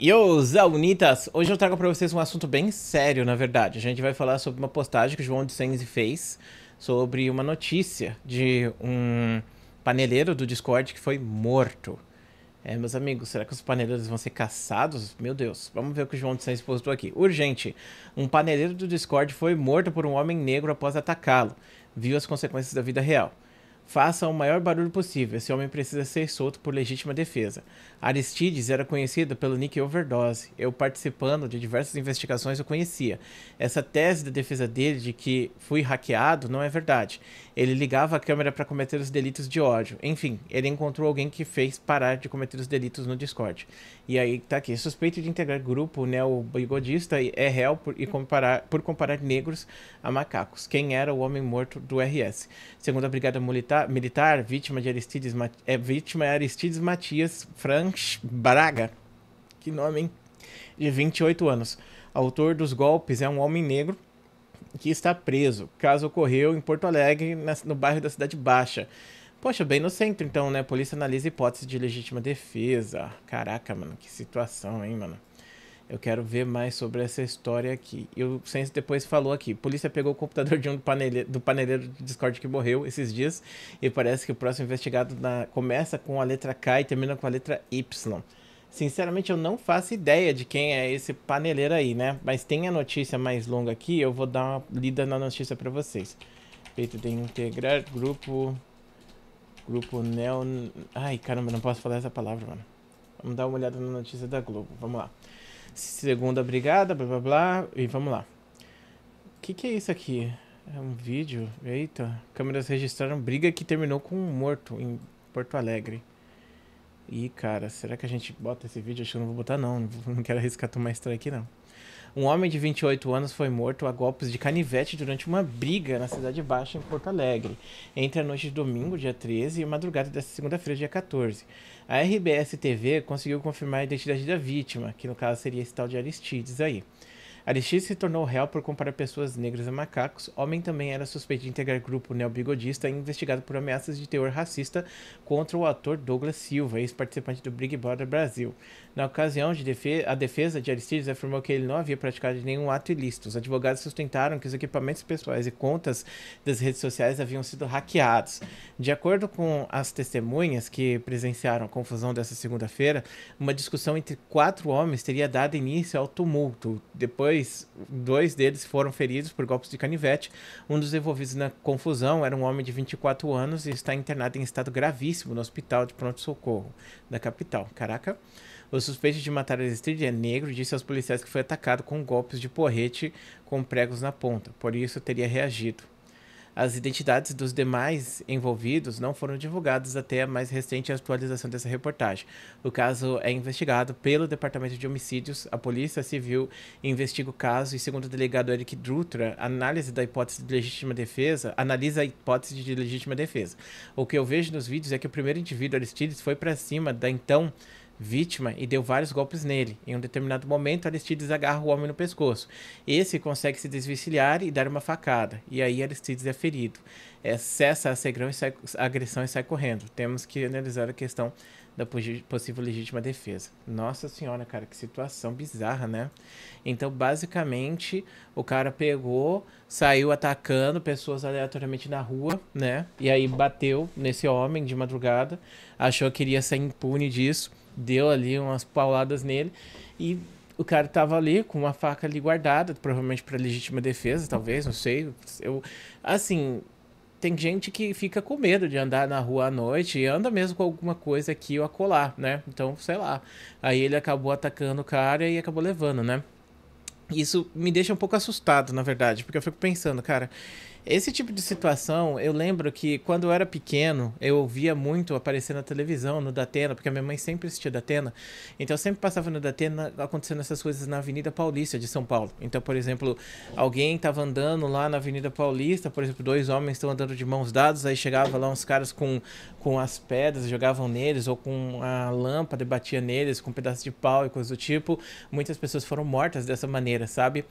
E os Zaunitas! Hoje eu trago para vocês um assunto bem sério, na verdade. A gente vai falar sobre uma postagem que o João de Sense fez sobre uma notícia de um paneleiro do Discord que foi morto. É, meus amigos, será que os paneleiros vão ser caçados? Meu Deus, vamos ver o que o João de Santos postou aqui. Urgente, um paneleiro do Discord foi morto por um homem negro após atacá-lo. Viu as consequências da vida real faça o maior barulho possível. Esse homem precisa ser solto por legítima defesa. Aristides era conhecido pelo nick Overdose. Eu, participando de diversas investigações, o conhecia. Essa tese da defesa dele de que fui hackeado não é verdade. Ele ligava a câmera para cometer os delitos de ódio. Enfim, ele encontrou alguém que fez parar de cometer os delitos no Discord. E aí tá aqui. Suspeito de integrar grupo neo-bigodista é réu por, e comparar, por comparar negros a macacos. Quem era o homem morto do RS? Segundo a Brigada Militar, militar, vítima de Aristides é vítima é Aristides Matias Franz Braga. Que nome, hein? De 28 anos. Autor dos golpes é um homem negro que está preso. Caso ocorreu em Porto Alegre, na, no bairro da Cidade Baixa. Poxa, bem no centro, então, né? Polícia analisa hipótese de legítima defesa. Caraca, mano, que situação, hein, mano? Eu quero ver mais sobre essa história aqui. E o Sense depois falou aqui: polícia pegou o computador de um paneleiro, do paneleiro do Discord que morreu esses dias. E parece que o próximo investigado na, começa com a letra K e termina com a letra Y. Sinceramente, eu não faço ideia de quem é esse paneleiro aí, né? Mas tem a notícia mais longa aqui, eu vou dar uma lida na notícia para vocês. Feito de integrar grupo. Grupo neon. Ai, caramba, não posso falar essa palavra, mano. Vamos dar uma olhada na notícia da Globo. Vamos lá segunda brigada, blá blá blá, e vamos lá. O que, que é isso aqui? É um vídeo? Eita, câmeras registraram briga que terminou com um morto em Porto Alegre. Ih, cara, será que a gente bota esse vídeo? Acho que eu não vou botar não, não quero arriscar tomar strike não. Um homem de 28 anos foi morto a golpes de canivete durante uma briga na Cidade Baixa, em Porto Alegre, entre a noite de domingo, dia 13, e a madrugada desta segunda-feira, dia 14. A RBS TV conseguiu confirmar a identidade da vítima, que no caso seria esse tal de Aristides aí. Aristides se tornou réu por comparar pessoas negras a macacos. Homem também era suspeito de integrar grupo neobigodista e investigado por ameaças de teor racista contra o ator Douglas Silva, ex-participante do Big Brother Brasil. Na ocasião, de defe a defesa de Aristides afirmou que ele não havia praticado nenhum ato ilícito. Os advogados sustentaram que os equipamentos pessoais e contas das redes sociais haviam sido hackeados. De acordo com as testemunhas que presenciaram a confusão dessa segunda-feira, uma discussão entre quatro homens teria dado início ao tumulto. Depois dois, dois deles foram feridos por golpes de canivete. Um dos envolvidos na confusão era um homem de 24 anos e está internado em estado gravíssimo no hospital de pronto-socorro da capital. Caraca. O suspeito de matar Aristide é negro disse aos policiais que foi atacado com golpes de porrete com pregos na ponta, por isso teria reagido. As identidades dos demais envolvidos não foram divulgadas até a mais recente atualização dessa reportagem. O caso é investigado pelo Departamento de Homicídios. A Polícia Civil investiga o caso e, segundo o delegado Eric Dutra, a análise da hipótese de legítima defesa analisa a hipótese de legítima defesa. O que eu vejo nos vídeos é que o primeiro indivíduo, Aristides, foi para cima da então vítima e deu vários golpes nele. Em um determinado momento, Aristides agarra o homem no pescoço. Esse consegue se desvencilhar e dar uma facada. E aí Aristides é ferido. É, cessa a, e sai, a agressão e sai correndo. Temos que analisar a questão da possível legítima defesa. Nossa senhora, cara, que situação bizarra, né? Então, basicamente, o cara pegou, saiu atacando pessoas aleatoriamente na rua, né? E aí bateu nesse homem de madrugada, achou que iria ser impune disso deu ali umas pauladas nele e o cara tava ali com uma faca ali guardada, provavelmente para legítima defesa, talvez, não sei. Eu assim, tem gente que fica com medo de andar na rua à noite e anda mesmo com alguma coisa aqui ou acolá, né? Então, sei lá. Aí ele acabou atacando o cara e acabou levando, né? Isso me deixa um pouco assustado, na verdade, porque eu fico pensando, cara, esse tipo de situação, eu lembro que quando eu era pequeno, eu ouvia muito aparecer na televisão, no Datena, porque a minha mãe sempre assistia Datena. Então eu sempre passava no Datena acontecendo essas coisas na Avenida Paulista de São Paulo. Então, por exemplo, alguém estava andando lá na Avenida Paulista, por exemplo, dois homens estão andando de mãos dadas, aí chegava lá uns caras com, com as pedras, jogavam neles, ou com a lâmpada batia neles, com um pedaço de pau e coisa do tipo. Muitas pessoas foram mortas dessa maneira, sabe?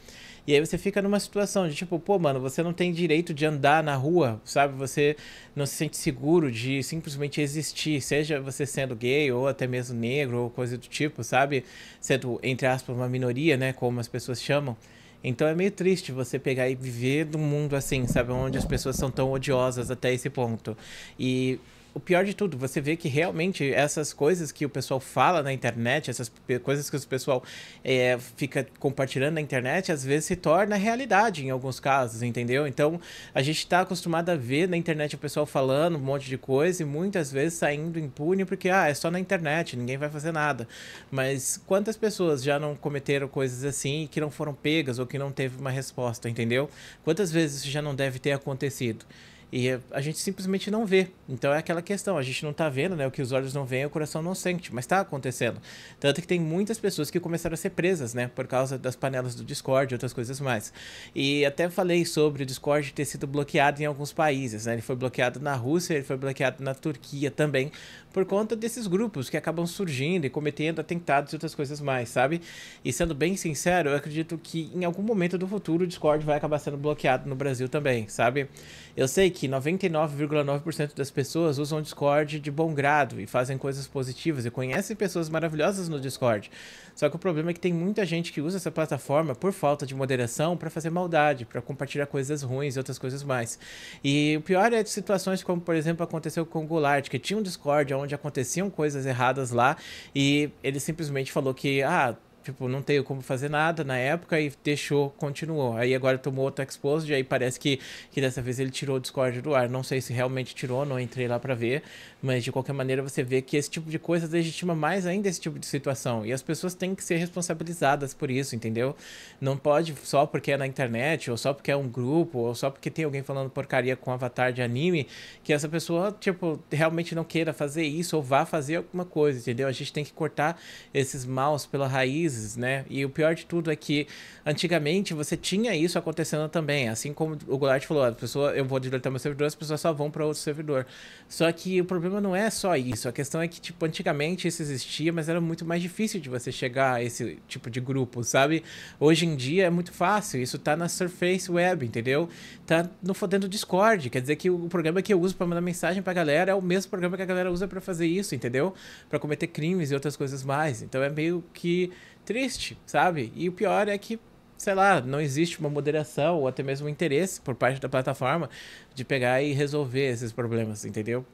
E aí você fica numa situação de tipo, pô, mano, você não tem direito de andar na rua, sabe? Você não se sente seguro de simplesmente existir, seja você sendo gay ou até mesmo negro ou coisa do tipo, sabe? Sendo, entre aspas, uma minoria, né? Como as pessoas chamam. Então é meio triste você pegar e viver num mundo assim, sabe? Onde as pessoas são tão odiosas até esse ponto. E o pior de tudo, você vê que realmente essas coisas que o pessoal fala na internet, essas coisas que o pessoal é, fica compartilhando na internet, às vezes se torna realidade em alguns casos, entendeu? Então, a gente está acostumado a ver na internet o pessoal falando um monte de coisa e muitas vezes saindo impune porque, ah, é só na internet, ninguém vai fazer nada. Mas quantas pessoas já não cometeram coisas assim que não foram pegas ou que não teve uma resposta, entendeu? Quantas vezes isso já não deve ter acontecido? E a gente simplesmente não vê. Então é aquela questão, a gente não está vendo, né? O que os olhos não veem, o coração não sente, mas está acontecendo. Tanto que tem muitas pessoas que começaram a ser presas, né? Por causa das panelas do Discord e outras coisas mais. E até falei sobre o Discord ter sido bloqueado em alguns países, né? Ele foi bloqueado na Rússia, ele foi bloqueado na Turquia também, por conta desses grupos que acabam surgindo e cometendo atentados e outras coisas mais, sabe? E sendo bem sincero, eu acredito que em algum momento do futuro o Discord vai acabar sendo bloqueado no Brasil também, sabe? Eu sei que que 99,9% das pessoas usam o Discord de bom grado e fazem coisas positivas e conhecem pessoas maravilhosas no Discord. Só que o problema é que tem muita gente que usa essa plataforma por falta de moderação para fazer maldade, para compartilhar coisas ruins e outras coisas mais. E o pior é de situações como, por exemplo, aconteceu com o Goulart, que tinha um Discord onde aconteciam coisas erradas lá e ele simplesmente falou que, ah, tipo, não tenho como fazer nada na época e deixou, continuou. Aí agora tomou outro Exposed, aí parece que, que dessa vez ele tirou o Discord do ar. Não sei se realmente tirou, não entrei lá para ver, mas de qualquer maneira você vê que esse tipo de coisa legitima mais ainda esse tipo de situação. E as pessoas têm que ser responsabilizadas por isso, entendeu? Não pode só porque é na internet, ou só porque é um grupo, ou só porque tem alguém falando porcaria com um avatar de anime, que essa pessoa, tipo, realmente não queira fazer isso ou vá fazer alguma coisa, entendeu? A gente tem que cortar esses maus pela raiz né? E o pior de tudo é que antigamente você tinha isso acontecendo também. Assim como o Goulart falou, a pessoa, eu vou diretar meu servidor, as pessoas só vão para outro servidor. Só que o problema não é só isso. A questão é que, tipo, antigamente isso existia, mas era muito mais difícil de você chegar a esse tipo de grupo, sabe? Hoje em dia é muito fácil. Isso tá na Surface Web, entendeu? Tá no fodendo Discord. Quer dizer que o programa que eu uso para mandar mensagem pra galera é o mesmo programa que a galera usa para fazer isso, entendeu? Para cometer crimes e outras coisas mais. Então é meio que triste, sabe? E o pior é que, sei lá, não existe uma moderação ou até mesmo um interesse por parte da plataforma de pegar e resolver esses problemas, entendeu?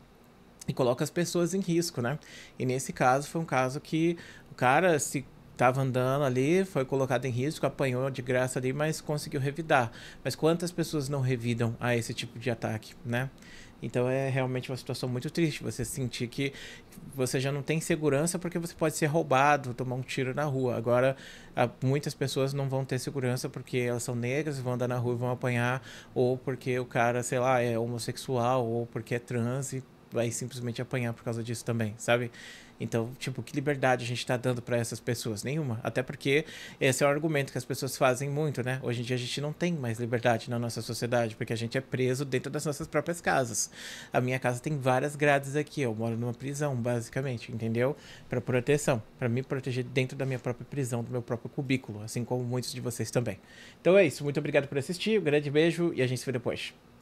E coloca as pessoas em risco, né? E nesse caso foi um caso que o cara se estava andando ali, foi colocado em risco, apanhou de graça ali, mas conseguiu revidar. Mas quantas pessoas não revidam a esse tipo de ataque, né? Então é realmente uma situação muito triste você sentir que você já não tem segurança porque você pode ser roubado, tomar um tiro na rua. Agora, muitas pessoas não vão ter segurança porque elas são negras, vão andar na rua e vão apanhar, ou porque o cara, sei lá, é homossexual, ou porque é trans e vai simplesmente apanhar por causa disso também, sabe? Então, tipo, que liberdade a gente está dando para essas pessoas? Nenhuma. Até porque esse é o argumento que as pessoas fazem muito, né? Hoje em dia a gente não tem mais liberdade na nossa sociedade, porque a gente é preso dentro das nossas próprias casas. A minha casa tem várias grades aqui, eu moro numa prisão, basicamente, entendeu? Para proteção, para me proteger dentro da minha própria prisão, do meu próprio cubículo, assim como muitos de vocês também. Então é isso, muito obrigado por assistir, um grande beijo e a gente se vê depois.